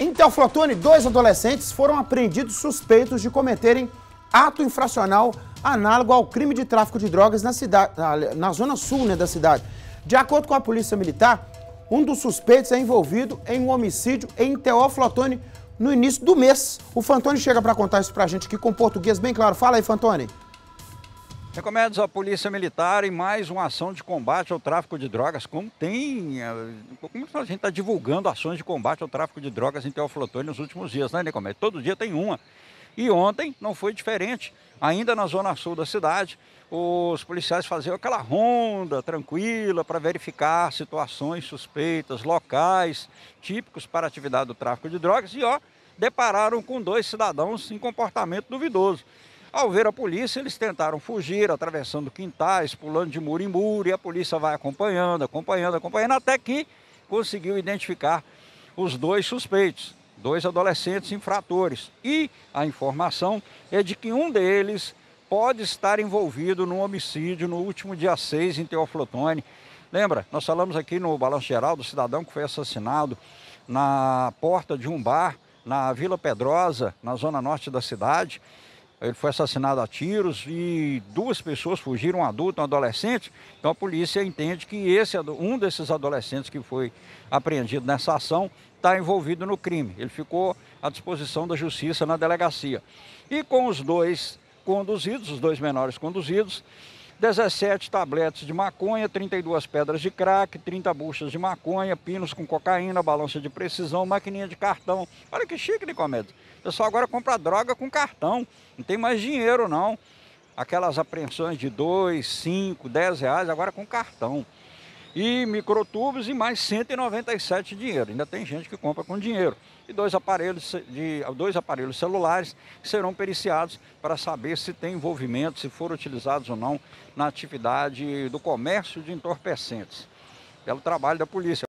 Em Teoflotone, dois adolescentes foram apreendidos suspeitos de cometerem ato infracional análogo ao crime de tráfico de drogas na, cidade, na, na zona sul né, da cidade. De acordo com a polícia militar, um dos suspeitos é envolvido em um homicídio em Teoflotone no início do mês. O Fantoni chega para contar isso para a gente aqui com português bem claro. Fala aí, Fantoni. Recomendados à Polícia Militar em mais uma ação de combate ao tráfico de drogas. Como tem. Eh, como a gente está divulgando ações de combate ao tráfico de drogas em Teoflotone nos últimos dias, né, Nicomédio? Todo dia tem uma. E ontem não foi diferente. Ainda na zona sul da cidade, os policiais faziam aquela ronda tranquila para verificar situações suspeitas, locais típicos para a atividade do tráfico de drogas. E, ó, depararam com dois cidadãos em comportamento duvidoso. Ao ver a polícia, eles tentaram fugir, atravessando quintais, pulando de muro em muro, e a polícia vai acompanhando, acompanhando, acompanhando, até que conseguiu identificar os dois suspeitos, dois adolescentes infratores. E a informação é de que um deles pode estar envolvido num homicídio no último dia 6 em Teoflotone. Lembra, nós falamos aqui no Balanço Geral do cidadão que foi assassinado na porta de um bar na Vila Pedrosa, na zona norte da cidade. Ele foi assassinado a tiros e duas pessoas fugiram, um adulto e um adolescente. Então a polícia entende que esse um desses adolescentes que foi apreendido nessa ação está envolvido no crime. Ele ficou à disposição da justiça na delegacia. E com os dois conduzidos, os dois menores conduzidos, 17 tabletes de maconha, 32 pedras de crack, 30 buchas de maconha, pinos com cocaína, balança de precisão, maquininha de cartão. Olha que chique, Nicomedes. Né, o pessoal agora compra droga com cartão, não tem mais dinheiro não. Aquelas apreensões de 2, 5, 10 reais, agora com cartão e microtubos e mais 197 dinheiro. Ainda tem gente que compra com dinheiro. E dois aparelhos, de, dois aparelhos celulares serão periciados para saber se tem envolvimento, se foram utilizados ou não na atividade do comércio de entorpecentes. Pelo trabalho da polícia.